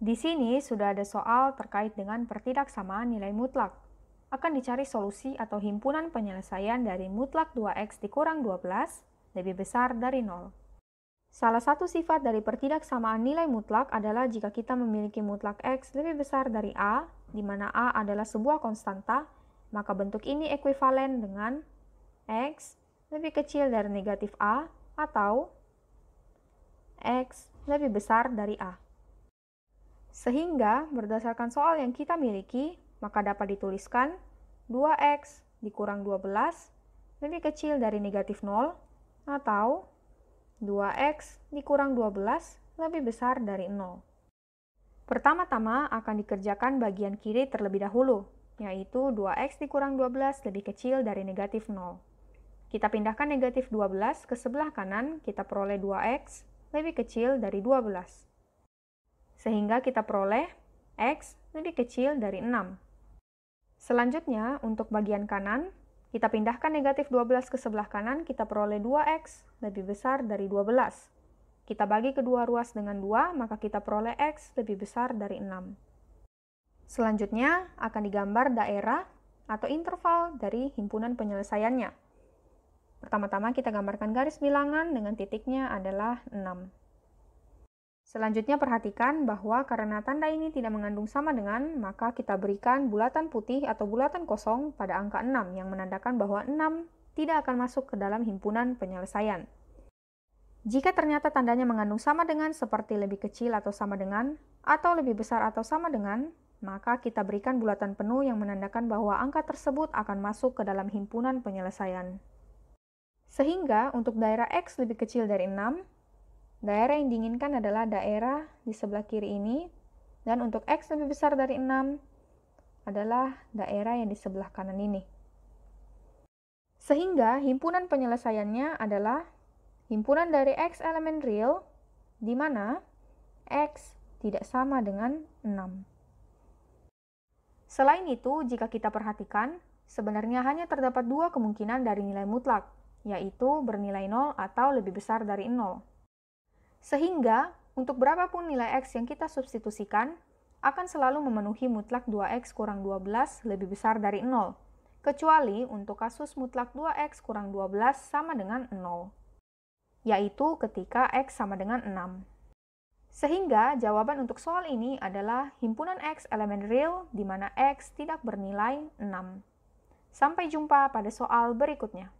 Di sini sudah ada soal terkait dengan pertidaksamaan nilai mutlak. Akan dicari solusi atau himpunan penyelesaian dari mutlak 2x dikurang 12 lebih besar dari 0. Salah satu sifat dari pertidaksamaan nilai mutlak adalah jika kita memiliki mutlak x lebih besar dari a, di mana a adalah sebuah konstanta, maka bentuk ini ekuivalen dengan x lebih kecil dari negatif a atau x lebih besar dari a. Sehingga berdasarkan soal yang kita miliki, maka dapat dituliskan 2x dikurang 12 lebih kecil dari negatif 0 atau 2x dikurang 12 lebih besar dari 0. Pertama-tama akan dikerjakan bagian kiri terlebih dahulu, yaitu 2x dikurang 12 lebih kecil dari negatif 0. Kita pindahkan negatif 12 ke sebelah kanan, kita peroleh 2x lebih kecil dari 12 sehingga kita peroleh X lebih kecil dari 6. Selanjutnya, untuk bagian kanan, kita pindahkan negatif 12 ke sebelah kanan, kita peroleh 2X lebih besar dari 12. Kita bagi kedua ruas dengan 2, maka kita peroleh X lebih besar dari 6. Selanjutnya, akan digambar daerah atau interval dari himpunan penyelesaiannya. Pertama-tama kita gambarkan garis bilangan dengan titiknya adalah 6. Selanjutnya perhatikan bahwa karena tanda ini tidak mengandung sama dengan, maka kita berikan bulatan putih atau bulatan kosong pada angka 6 yang menandakan bahwa 6 tidak akan masuk ke dalam himpunan penyelesaian. Jika ternyata tandanya mengandung sama dengan seperti lebih kecil atau sama dengan, atau lebih besar atau sama dengan, maka kita berikan bulatan penuh yang menandakan bahwa angka tersebut akan masuk ke dalam himpunan penyelesaian. Sehingga untuk daerah X lebih kecil dari 6, Daerah yang diinginkan adalah daerah di sebelah kiri ini, dan untuk X lebih besar dari 6 adalah daerah yang di sebelah kanan ini. Sehingga himpunan penyelesaiannya adalah himpunan dari X elemen real, di mana X tidak sama dengan 6. Selain itu, jika kita perhatikan, sebenarnya hanya terdapat dua kemungkinan dari nilai mutlak, yaitu bernilai 0 atau lebih besar dari 0. Sehingga, untuk berapapun nilai X yang kita substitusikan, akan selalu memenuhi mutlak 2X kurang 12 lebih besar dari 0, kecuali untuk kasus mutlak 2X kurang 12 sama dengan 0, yaitu ketika X sama dengan 6. Sehingga jawaban untuk soal ini adalah himpunan X elemen real di mana X tidak bernilai 6. Sampai jumpa pada soal berikutnya.